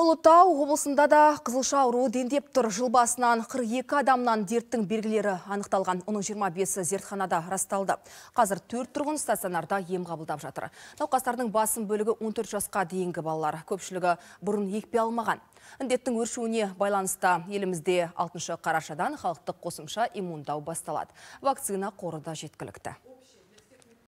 Ұлытау облысында да қызылша ауруы дендеп тұр. Жыл басынан 42 адамнан дерттің белгілері анықталған. Оның 25-і зертханада расталды. Қазір төрт тұрғын стационарда ем қабылдап жатыр. Науқастардың басым бөлігі 14 жасқа дейінгі балалар. Көпшілігі бұрын екпе алмаған. Індеттің өршуіне байланысты елімізде 6 қарашадан халықтық қосымша иммундау басталады. Вакцина қоры да жеткілікті.